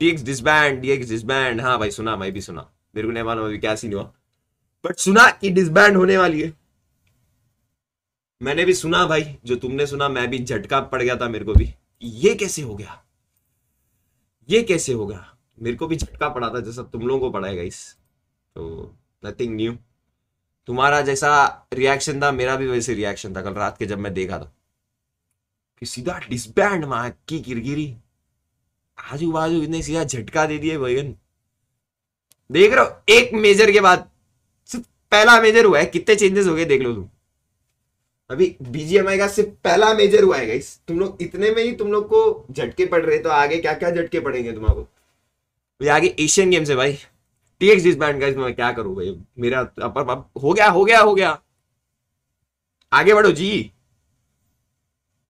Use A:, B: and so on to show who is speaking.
A: dx disband dx disband हाँ भाई सुना मैं भी सुना मेरे को नहीं मालूम अभी क्या सीन हुआ बट सुना कि डिसबैंड होने वाली है मैंने भी सुना भाई जो तुमने सुना मैं भी झटका पड़ गया था मेरे को भी ये कैसे हो गया ये कैसे हो गया मेरे को भी झटका पड़ा था जैसा तुम लोगों को पड़ा है गाइस तो नथिंग न्यू तुम्हारा जैसा रिएक्शन था मेरा भी वैसे रिएक्शन था कल रात के जब मैं देखा था कि सीधा डिसबैंड माँ की गिरगिरी आजू बाजू इतने सीधा झटका दे दिए बैगन देख रहे हो एक मेजर के बाद
B: सिर्फ पहला मेजर हुआ है कितने चेंजेस हो गए देख लो तुम अभी बीजीएमआई का सिर्फ पहला मेजर हुआ है गाइस तुम लोग इतने में ही तुम लोग को झटके पड़ रहे तो आगे क्या क्या झटके पड़ेंगे तुम्हारे
A: आगे एशियन गेम्स है भाई टीएक्स डिस बैंड गाइस मैं क्या करूं भाई मेरा तो अपर हो गया हो गया हो गया आगे बढ़ो जी